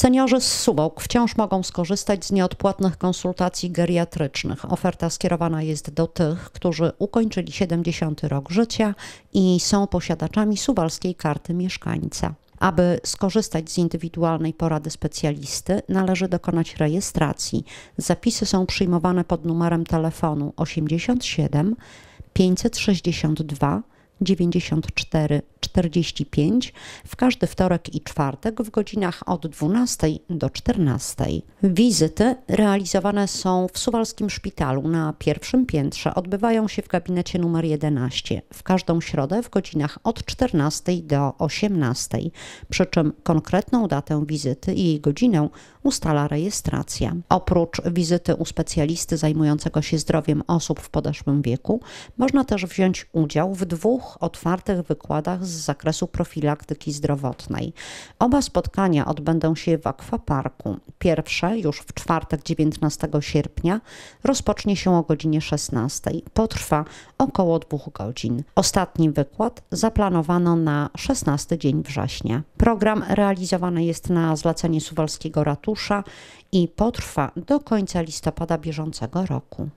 Seniorzy z Suwałk wciąż mogą skorzystać z nieodpłatnych konsultacji geriatrycznych. Oferta skierowana jest do tych, którzy ukończyli 70 rok życia i są posiadaczami suwalskiej karty mieszkańca. Aby skorzystać z indywidualnej porady specjalisty, należy dokonać rejestracji. Zapisy są przyjmowane pod numerem telefonu 87 562 94 45 w każdy wtorek i czwartek w godzinach od 12 do 14. Wizyty realizowane są w Suwalskim Szpitalu na pierwszym piętrze. Odbywają się w gabinecie numer 11 w każdą środę w godzinach od 14 do 18, przy czym konkretną datę wizyty i jej godzinę ustala rejestracja. Oprócz wizyty u specjalisty zajmującego się zdrowiem osób w podeszłym wieku, można też wziąć udział w dwóch otwartych wykładach z z zakresu profilaktyki zdrowotnej. Oba spotkania odbędą się w Akwaparku. Pierwsze już w czwartek 19 sierpnia rozpocznie się o godzinie 16. Potrwa około dwóch godzin. Ostatni wykład zaplanowano na 16 dzień września. Program realizowany jest na zlecenie Suwalskiego Ratusza i potrwa do końca listopada bieżącego roku.